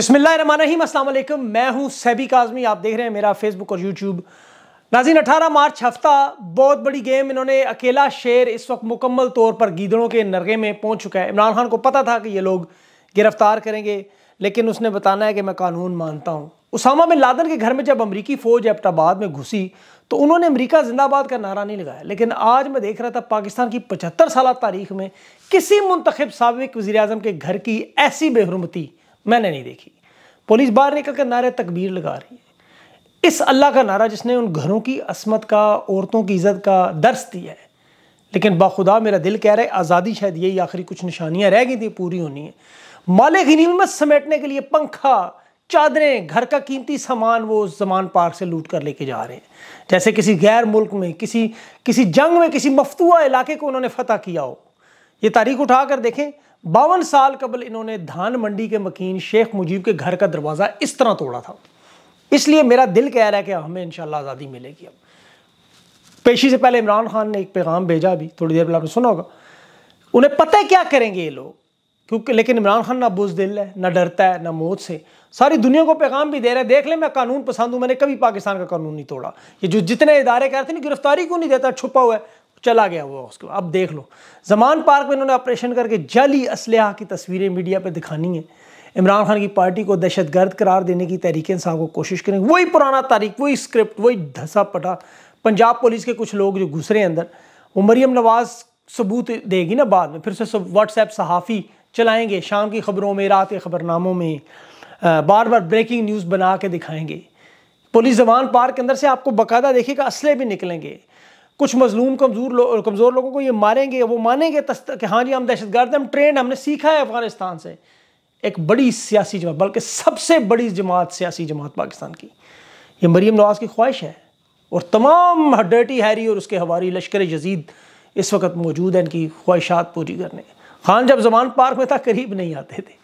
बिस्मिल्लाम असलम मैं हूँ सैबी काजमी आप देख रहे हैं मेरा फेसबुक और यूट्यूब नाजिन 18 मार्च हफ्ता बहुत बड़ी गेम इन्होंने अकेला शेर इस वक्त मुकम्मल तौर पर गीदड़ों के नरगे में पहुँच चुका है इमरान खान को पता था कि ये लोग गिरफ्तार करेंगे लेकिन उसने बताना है कि मैं कानून मानता हूँ उसामा बिन लादन के घर में जब अमरीकी फ़ौज एबटाबाद में घुसी तो उन्होंने अमरीका जिंदाबाद का नारा नहीं लगाया लेकिन आज मैं देख रहा था पाकिस्तान की पचहत्तर साल तारीख में किसी मुंतखब सबक वज़ी अजम के घर की ऐसी बेहरमती मैंने नहीं देखी पुलिस बाहर निकल कर नारे तकबीर लगा रही है इस अल्लाह का नारा जिसने उन घरों की असमत का औरतों की इज़्ज़त का दर्श दिया है लेकिन बाखुदा मेरा दिल कह रहा है आज़ादी शायद यही आखिरी कुछ निशानियाँ रह गई थी पूरी होनी है माले गनीमत समेटने के लिए पंखा चादरें घर का कीमती सामान वो जमान पार्क से लूट कर लेके जा रहे हैं जैसे किसी गैर मुल्क में किसी किसी जंग में किसी मफतुआ इलाके को उन्होंने फतह किया हो ये तारीख उठाकर देखें बावन साल कबल इन्होंने धान मंडी के मकीन शेख मुजीब के घर का दरवाज़ा इस तरह तोड़ा था इसलिए मेरा दिल कह रहा है कि हमें इन आज़ादी मिलेगी अब पेशी से पहले इमरान खान ने एक पैगाम भेजा भी थोड़ी देर पहले आपने सुना होगा उन्हें पता है क्या करेंगे ये लोग क्योंकि लेकिन इमरान खान ना बुजदिल है ना डरता है ना मौत से सारी दुनिया को पैगाम भी दे रहे हैं देख ले मैं कानून पसंद हूँ मैंने कभी पाकिस्तान का कानून नहीं तोड़ा ये जो जितने इदारे कह रहे थे ना गिरफ्तारी क्यों नहीं देता छुपा हुआ है चला गया हुआ उसको अब देख लो जमान पार्क में इन्होंने ऑपरेशन करके जली असलहा की तस्वीरें मीडिया पर दिखानी है इमरान खान की पार्टी को दहशत गर्द करार देने की तरीक़े इंसाफ को कोशिश करेंगे वही पुराना तारीख वही स्क्रिप्ट वही धसा पटा पंजाब पुलिस के कुछ लोग जो घुसरे अंदर वो मरियम नवाज़ सबूत देगी ना बाद में फिर से व्हाट्सएप सहाफ़ी चलाएंगे शाम की खबरों में रात के खबरनामों में बार बार ब्रेकिंग न्यूज़ बना के दिखाएंगे पुलिस जवान पार्क के अंदर से आपको बाकायदा देखेगा असले भी निकलेंगे कुछ मजलूम कमज़ोर लो, कमज़ोर लोगों को ये मारेंगे वो मानेंगे कि हाँ जी हम दहशत गर्द हम ट्रेंड हमने सीखा है अफगानिस्तान से एक बड़ी सियासी जमात बल्कि सबसे बड़ी जमात सियासी जमात पाकिस्तान की ये मरीम नवाज की ख्वाहिश है और तमाम डर्टी हैरी और उसके हवारी लश्कर जजीद इस वक्त मौजूद हैं इनकी ख्वाहिशात पूरी करने खान जब जमान पार्क में था करीब नहीं आते थे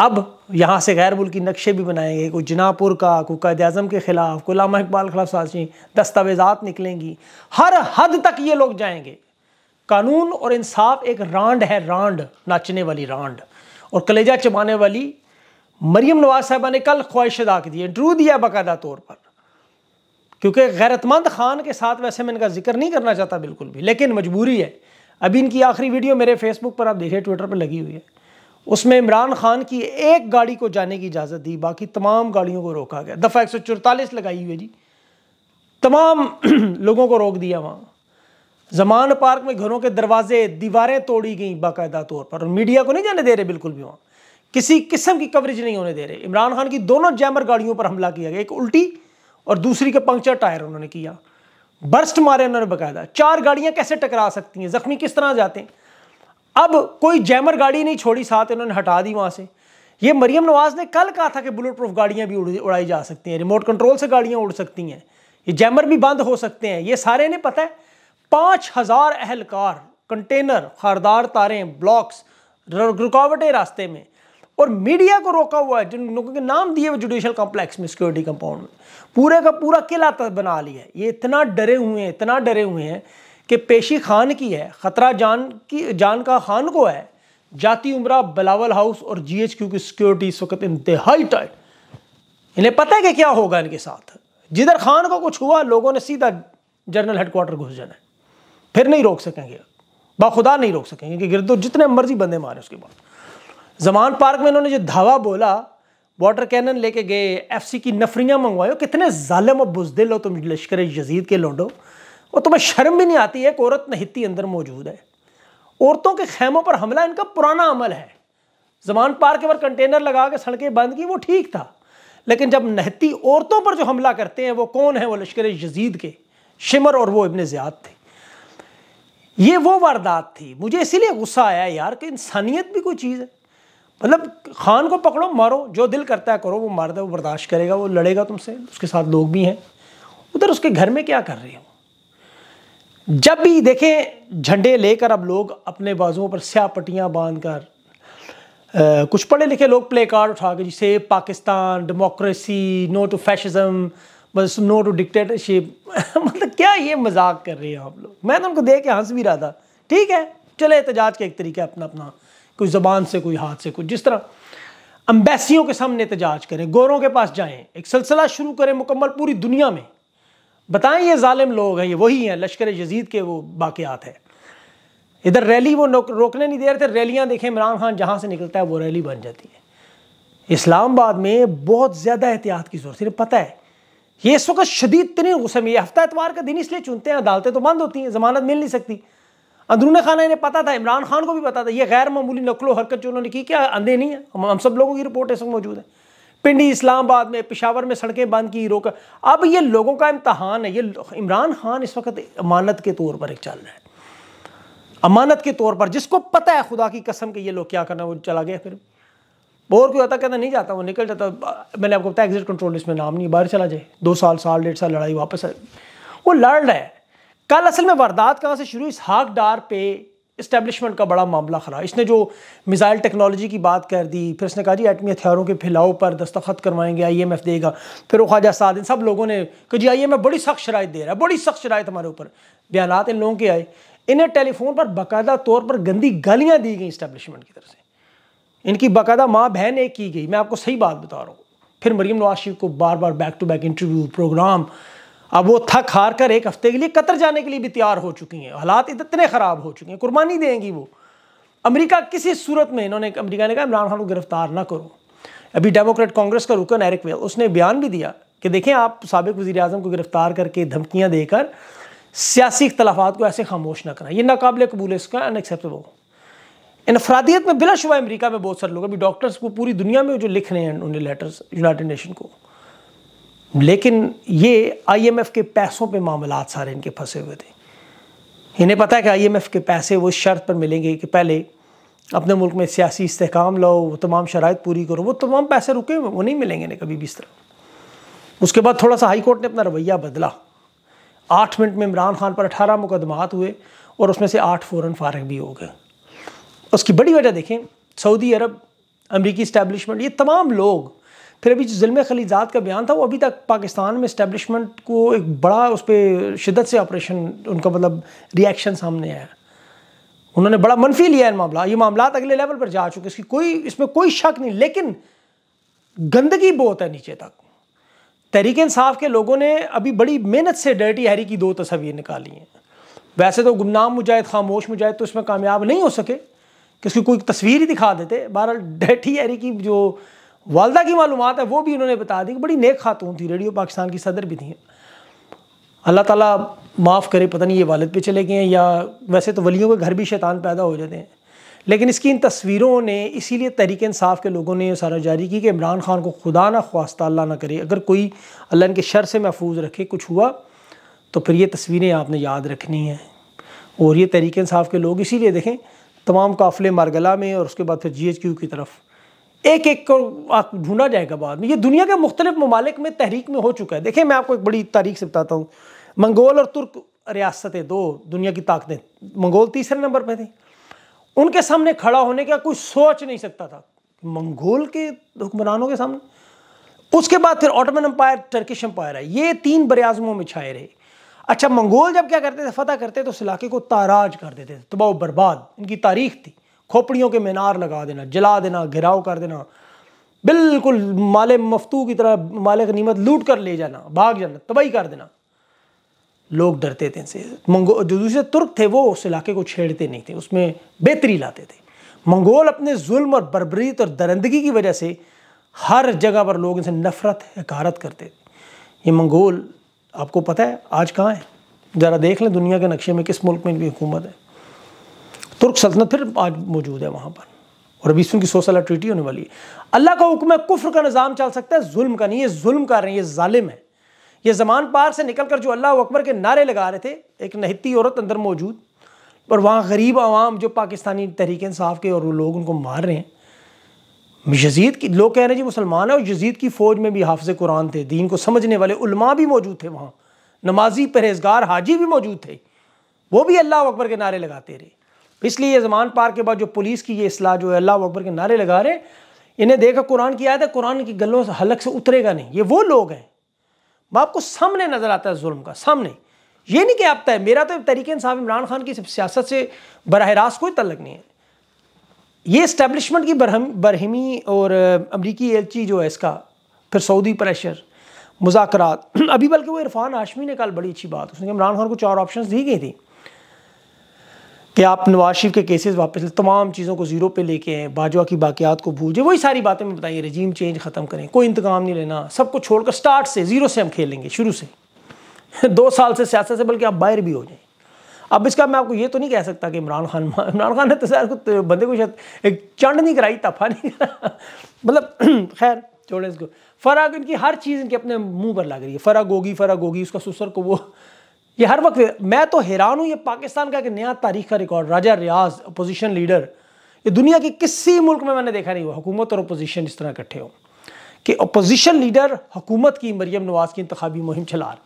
अब यहाँ से गैर मुल्की नक्शे भी बनाएंगे कोई जनापुर का कोई कैद अजम के ख़िलाफ़ कोई लामा इकबाल खिलाफ साजी दस्तावेज़ात निकलेंगी हर हद तक ये लोग जाएंगे कानून और इंसाफ एक रांड है रांड नाचने वाली रांड और कलेजा चबाने वाली मरियम नवाज साहबा ने कल ख्वाहिश अदा की दी दिया बाकायदा तौर पर क्योंकि गैरतमंद खान के साथ वैसे मैं इनका जिक्र नहीं करना चाहता बिल्कुल भी लेकिन मजबूरी है अभी इनकी आखिरी वीडियो मेरे फेसबुक पर आप देखिए ट्विटर पर लगी हुई है उसमें इमरान खान की एक गाड़ी को जाने की इजाज़त दी बाकी तमाम गाड़ियों को रोका गया दफ़ा एक सौ चौतालीस लगाई हुई जी तमाम लोगों को रोक दिया वहाँ जमान पार्क में घरों के दरवाजे दीवारें तोड़ी गई बाकायदा तौर पर और मीडिया को नहीं जाने दे रहे बिल्कुल भी वहाँ किसी किस्म की कवरेज नहीं होने दे रहे इमरान खान की दोनों जैमर गाड़ियों पर हमला किया गया एक उल्टी और दूसरी के पंक्चर टायर उन्होंने किया बर्स्ट मारे उन्होंने बाकायदा चार गाड़ियाँ कैसे टकरा सकती हैं जख्मी किस तरह जाते हैं अब कोई जैमर गाड़ी नहीं छोड़ी साथ इन्होंने हटा दी वहां से ये मरियम नवाज ने कल कहा था कि बुलेट प्रूफ गाड़ियाँ भी उड़ाई जा सकती हैं रिमोट कंट्रोल से गाड़ियां उड़ सकती हैं ये जैमर भी बंद हो सकते हैं ये सारे ने पता है पाँच हज़ार अहलकार कंटेनर खारदार तारें ब्लॉक्स रुकावटें रास्ते में और मीडिया को रोका हुआ है जिन लोगों के नाम दिए हुए जुडिशल कॉम्प्लेक्स में सिक्योरिटी कंपाउंड में पूरे का पूरा किला बना लिया है ये इतना डरे हुए हैं इतना डरे हुए हैं कि पेशी खान की है ख़तरा जान की जान का खान को है जाति उमरा बलावल हाउस और जीएचक्यू की सिक्योरिटी इस वक्त इंतहाई टाइट इन्हें पता है कि क्या होगा इनके साथ जिधर खान को कुछ हुआ लोगों ने सीधा जनरल हेडकोार्टर घुस जाना है फिर नहीं रोक सकेंगे बाखुदा नहीं रोक सकेंगे कि गिरदो जितने मर्जी बंदे मारे उसके बाद जमान पार्क में इन्होंने जो धावा बोला वाटर कैनन लेके गए एफसी की नफरियां मंगवाए कितने जालिम और बुजदिल हो तुम लश्कर यजीद के लोडो और तुम्हें शर्म भी नहीं आती है एक औरत नहित्ती अंदर मौजूद है औरतों के खेमों पर हमला इनका पुराना अमल है जमान के पर कंटेनर लगा के सड़कें बंद की वो ठीक था लेकिन जब नहती औरतों पर जो हमला करते हैं वो कौन है वो लश्कर यजीद के शिमर और वो इबन ज्याद थे ये वो वारदात थी मुझे इसीलिए गुस्सा आया यार कि इंसानियत भी कोई चीज़ है मतलब खान को पकड़ो मारो जो दिल करता है करो वो मार दे वो बर्दाश्त करेगा वो लड़ेगा तुमसे उसके साथ लोग भी हैं उधर उसके घर में क्या कर रहे हो जब भी देखें झंडे लेकर अब लोग अपने बाजुओं पर स्या पट्टियाँ बांध कर कुछ पढ़े लिखे लोग प्ले कार्ड उठा के जिसे Pakistan democracy no to fascism बस नो टू डिक्टेटरशिप मतलब क्या ये मजाक कर रहे हैं आप लोग मैं तो उनको देख के हंस भी रहा था ठीक है चले एहतजाज का एक तरीका अपना अपना कोई ज़बान से कोई हाथ से कुछ जिस तरह अम्बेसियों के सामने एहतजाज करें गोरों के पास जाएँ एक सिलसिला शुरू करें मुकम्मल पूरी दुनिया में बताएं ये ालिम लोग हैं ये वही हैं लश्कर जजीद के वो बाक़ात है इधर रैली वो रोकने नहीं दे रहे थे रैलियाँ देखें इमरान खान जहाँ से निकलता है वो रैली बन जाती है इस्लामाबाद में बहुत ज़्यादा एहतियात की ज़रूरत सिर्फ पता है ये इस वक्त शदीद तरीन गुस्से में हफ्ता एतवार का दिन इसलिए चुनते हैं अदालतें तो बंद होती हैं ज़मानत मिल नहीं सकती अंदरून खाना इन्हें पता था इमरान खान को भी पता था ये गैर मामूली नकलो हरकत जो उन्होंने की क्या अंधे नहीं है हम सब लोगों की रिपोर्ट इस वक्त मौजूद है पिंडी इस्लामाबाद में पिशावर में सड़कें बंद की रोक अब ये लोगों का इम्तहान है ये इमरान खान इस वक्त अमानत के तौर पर एक चल रहा है अमानत के तौर पर जिसको पता है खुदा की कसम के ये लोग क्या करना वो चला गया फिर बोर क्यों होता कहता नहीं जाता वो निकल जाता मैंने आपको बताया एग्जिट कंट्रोल इसमें नाम नहीं बाहर चला जाए दो साल साल डेढ़ साल लड़ाई वापस आ वो लड़ रहा है कल असल में वारदात कहाँ से शुरू इस हाक डार पे इस्टेब्लिशमेंट का बड़ा मामला खड़ा इसने जो मिज़ाइल टेक्नोलॉजी की बात कर दी फिर इसने कहा जी एटमी हथियारों के फैलाव पर दस्तखत करवाएंगे आई एम एफ़ देगा फिर वो ख्वाजा साद इन सब लोगों ने कहा जी आई एम एफ बड़ी सख्त शराय दे रहा है बड़ी सख्त शराय हमारे ऊपर बयान इन लोगों के आए इन्हें टेलीफोन पर बाकायदा तौर पर गंदी गालियाँ दी गई इस्टेबलिशमेंट की तरफ से इनकी बाकायदा माँ बहन एक की गई मैं आपको सही बात बता रहा हूँ फिर मरीम नवाज शरीफ को बार बार back to back interview programme अब वो थक हार कर एक हफ्ते के लिए कतर जाने के लिए भी तैयार हो चुकी हैं हालात इतने ख़राब हो चुके हैं कुर्बानी देंगी वो अमेरिका किसी सूरत में इन्होंने अमेरिका ने कहा इमरान खान को गिरफ्तार ना करो अभी डेमोक्रेट कांग्रेस का रुकन एरिक वेल उसने बयान भी दिया कि देखें आप सबक वजी अजम को गिरफ्तार करके धमकियाँ देकर सियासी अख्तलाफा को ऐसे खामोश ना करें यह नाकबिल कबूल इसका अनएक्सेप्टेबल इनफरादियत में बिलाशुबा अमरीका में बहुत सारे लोग अभी डॉक्टर्स को पूरी दुनिया में जो लिख रहे हैं उन्हें लेटर्स यूनाइटेड नेशन को लेकिन ये आईएमएफ के पैसों पे मामला सारे इनके फंसे हुए थे इन्हें पता है कि आईएमएफ के पैसे वो शर्त पर मिलेंगे कि पहले अपने मुल्क में सियासी इस्तेकाम लाओ वो तमाम शराइ पूरी करो वो तमाम पैसे रुके हुए वो नहीं मिलेंगे ना कभी भी इस तरह उसके बाद थोड़ा सा हाई कोर्ट ने अपना रवैया बदला आठ मिनट में इमरान खान पर अठारह मुकदमात हुए और उसमें से आठ फ़ौर फारग भी हो गए उसकी बड़ी वजह देखें सऊदी अरब अमरीकी इस्टेबलिशमेंट ये तमाम लोग फिर अभी जो जिल्म खलीजात का बयान था वो अभी तक पाकिस्तान में इस्टेबलिशमेंट को एक बड़ा उस पर शिदत से ऑपरेशन उनका मतलब रिएक्शन सामने आया उन्होंने बड़ा मनफी लिया है मामला ये मामला अगले लेवल पर जा चुके इसकी कोई इसमें कोई शक नहीं लेकिन गंदगी बहुत है नीचे तक तहरीक इंसाफ के लोगों ने अभी बड़ी मेहनत से डर्टी हैरी की दो तस्वीर निकाली हैं वैसे तो गुमनाम मुजाहिद खामोश मुजाहिद तो इसमें कामयाब नहीं हो सके कि उसकी कोई तस्वीर ही दिखा देते बहरहाल डर्टी हैरी की जो वालदा की मालूम है वो भी उन्होंने बता दी कि बड़ी नेक खातून थी रेडियो पाकिस्तान की सदर भी थी अल्लाह ताला माफ़ करे पता नहीं ये वालद पे चले गए हैं या वैसे तो वलियों के घर भी शैतान पैदा हो जाते हैं लेकिन इसकी इन तस्वीरों ने इसीलिए तहरीक इंसाफ के लोगों ने सारा जारी की कि इमरान खान को खुदा ना ख्वास्ता अल्लाह ना करे अगर कोई अल्लाह के शर से महफूज रखे कुछ हुआ तो फिर ये तस्वीरें आपने याद रखनी हैं और ये तहरीक इंसाफ के लोग इसीलिए देखें तमाम काफ़िले मारगला में और उसके बाद फिर जी एच क्यू की तरफ एक एक को ढूंढा जाएगा बाद में ये दुनिया के मुख्तलिफ ममालिक में तहरीक में हो चुका है देखिए मैं आपको एक बड़ी तारीख से बताता हूँ मंगोल और तुर्क रियासतें दो दुनिया की ताकतें मंगोल तीसरे नंबर पर थी उनके सामने खड़ा होने का कोई सोच नहीं सकता था मंगोल के हुक्मरानों के सामने उसके बाद फिर ऑटोमन अम्पायर टर्किश अम्पायर है ये तीन बरआज़मों में छाए रहे अच्छा मंगोल जब क्या करते थे फतेह करते तो उस इलाके को ताराज कर देते थे बहुत बर्बाद इनकी तारीख थी खोपड़ियों के मीनार लगा देना जला देना घिराव कर देना बिल्कुल माले मफतू की तरह माले गनीमत लूट कर ले जाना भाग जाना तबाही कर देना लोग डरते थे इनसे मंगो जो दूसरे तुर्क थे वो उस इलाके को छेड़ते नहीं थे उसमें बेहतरी लाते थे मंगोल अपने जुल्म और बरबरीत और दरंदगी की वजह से हर जगह पर लोग इनसे नफरत हकारत करते थे ये मंगोल आपको पता है आज कहाँ है ज़रा देख लें दुनिया के नक्शे में किस मुल्क में इनकी हुकूमत है तुर्क सल्तनत फिर आज मौजूद है वहाँ पर और अभी की सौ साल ट्रीटी होने वाली है अल्लाह का हुक्म है कुफ्र का निज़ाम चल सकता है जुल्म का नहीं ये जुल्म कर रहे हैं ये ालिम है ये जमान पार से निकल कर जो अल्लाह अकबर के नारे लगा रहे थे एक नहती औरत अंदर मौजूद और वहाँ गरीब आवाम जो पाकिस्तानी तहरीक इंसाफ के और वो लोग उनको मार रहे हैं यजीद की लोग कह रहे हैं जी मुसलमान है और यजीद की फ़ौज में भी हाफज कुरान थे दीन को समझने वाले उलमा भी मौजूद थे वहाँ नमाजी परहेजगार हाजी भी मौजूद थे वो भी अल्लाह अकबर के नारे लगाते रहे इसलिए ये जमान पार के बाद जो पुलिस की ये असलाह जो है अल्लाह अकबर के नारे लगा रहे इन्हें देखा कुरान की आयत है कुरान की गलों से हलक से उतरेगा नहीं ये वो लोग हैं बाप को सामने नज़र आता है जुल्म का सामने ये नहीं कि आप तय मेरा तो तरीके साहब इमरान खान की सियासत से बरह रास्त कोई तलक नहीं है ये इस्टेबलिशमेंट की बरहम बरहमी और अमरीकी एलची जो है इसका फिर सऊदी प्रेशर मुजाकर अभी बल्कि वो इरफान हाशमी ने कल बड़ी अच्छी बात उसने इमरान खान को चार ऑप्शन दी गई थी कि आप नवाज शरीफ के केसेस वापस ले तमाम चीज़ों को ज़ीरो पे लेके आए बाजवा की बाकियात को भूल जाए वही सारी बातें मैं बताइए रजीम चेंज ख़त्म करें कोई इंतकाम नहीं लेना सब कुछ छोड़कर स्टार्ट से ज़ीरो से हम खेलेंगे शुरू से दो साल से सियासत से बल्कि आप बाहर भी हो जाए अब इसका मैं आपको ये तो नहीं कह सकता कि इमरान खान इमरान खान ने तो सर कुछ बंदे को शायद एक चंड नहीं कराई तफा नहीं मतलब खैर छोड़े इसको फ़राग इनकी हर चीज़ इनके अपने मुंह पर लग रही है फ़राग होगी फ़राग होगी उसका सुसर को वो ये हर वक्त मैं तो हैरान हूँ ये पाकिस्तान का एक नया तारीख का record Raja Riaz opposition leader ये दुनिया के किसी मुल्क में मैंने देखा नहीं हुआ हुकूमत और अपोजिशन इस तरह इकट्ठे हो कि अपोजिशन लीडर हुकूमत की मरीम नवाज की इंतबी मुहिम चला रहे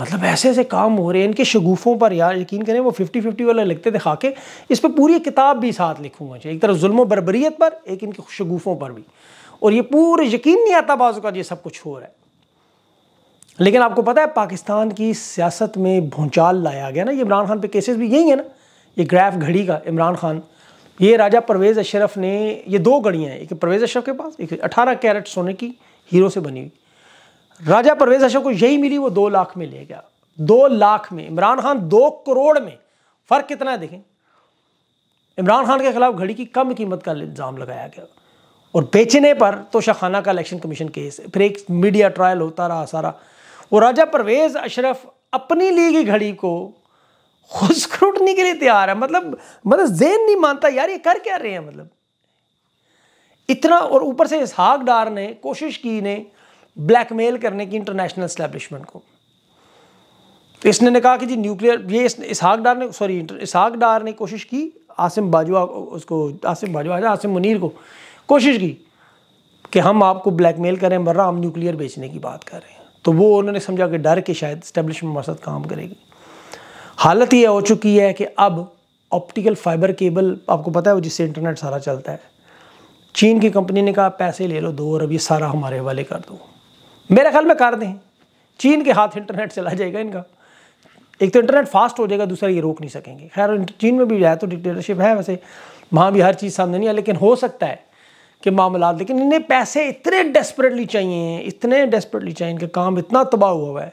मतलब ऐसे ऐसे काम हो रहे हैं इनके शगूफ़ों पर यार यकीन करें वो फिफ्टी फिफ्टी वाले लिखते दिखा के इस पर पूरी किताब भी साथ लिखूंगा चाहिए एक तरफ जुल्म बरबरीत पर एक इनके शगूफ़ों पर भी और ये पूरे यकीन नहीं आता बाजू का ये सब कुछ हो रहा है लेकिन आपको पता है पाकिस्तान की सियासत में भूचाल लाया गया ना ये इमरान खान पे केसेस भी यही है ना ये ग्रैफ घड़ी का इमरान खान ये राजा परवेज़ अशरफ ने ये दो घड़ियाँ हैं एक परवेज़ अशरफ के पास एक अठारह कैरेट सोने की हीरो से बनी हुई राजा परवेज़ अशरफ को यही मिली वो दो लाख में ले गया दो लाख में इमरान खान दो करोड़ में फ़र्क कितना है देखें इमरान खान के खिलाफ घड़ी की कम कीमत का इल्ज़ाम लगाया गया और बेचने पर तो शाहखाना का इलेक्शन कमीशन केस फिर एक मीडिया ट्रायल होता रहा सारा वो राजा परवेज़ अशरफ अपनी ली गई घड़ी को खुद स्क्रूटनी के लिए तैयार है मतलब मतलब जेन नहीं मानता यार ये कर क्या रहे हैं मतलब इतना और ऊपर से इसहाक डार ने कोशिश की ने ब्लैकमेल करने की इंटरनेशनल इस्टेब्लिशमेंट को तो इसने ने कहा कि जी न्यूक्लियर ये इसहाक डार ने सॉरी इसहाक डार ने कोशिश की आसिम बाजवा उसको आसिम बाजवा आसिम मुनीर को कोशिश की कि हम आपको ब्लैकमेल करें मर्रा हम न्यूक्लियर बेचने की बात कर रहे हैं तो वो उन्होंने समझा कि डर के शायद स्टैब्लिशमेंट हमारे साथ काम करेगी हालत यह हो चुकी है कि अब ऑप्टिकल फाइबर केबल आपको पता है वो जिससे इंटरनेट सारा चलता है चीन की कंपनी ने कहा पैसे ले लो दो और अब ये सारा हमारे हवाले कर दो मेरे ख्याल में कर दें चीन के हाथ इंटरनेट चला जाएगा इनका एक तो इंटरनेट फास्ट हो जाएगा दूसरा ये रोक नहीं सकेंगे खैर चीन में भी जाए तो डिक्टेटरशिप है वैसे वहाँ भी हर चीज़ सामने नहीं है लेकिन हो सकता है के मामला लेकिन इन्हें पैसे इतने डेस्परेटली चाहिए हैं इतने डेस्परेटली चाहिए इनका काम इतना तबाह हुआ है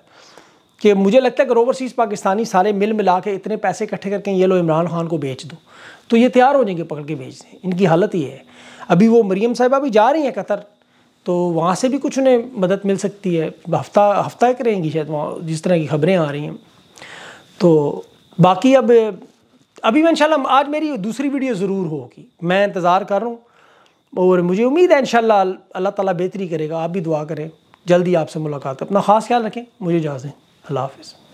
कि मुझे लगता है कि ओवरसीज़ पाकिस्तानी सारे मिल मिला के इतने पैसे इकट्ठे करके ये लो इमरान खान को बेच दो तो ये तैयार हो जाएंगे पकड़ के बेच दें इनकी हालत ये है अभी वो मरीम साहिबा भी जा रही हैं कतर तो वहाँ से भी कुछ उन्हें मदद मिल सकती है हफ्ता हफ्ता एक रहेंगी शायद वहाँ जिस तरह की खबरें आ रही हैं तो बाकी अब अभी मैं इंशाल्लाह आज मेरी दूसरी वीडियो ज़रूर होगी मैं इंतज़ार कर रहा हूँ और मुझे उम्मीद है इन अल्लाह ताला बेहतरी करेगा आप भी दुआ करें जल्दी आपसे मुलाकात अपना ख़ास ख्याल रखें मुझे इजाज़ें अल्लाह हाफिज़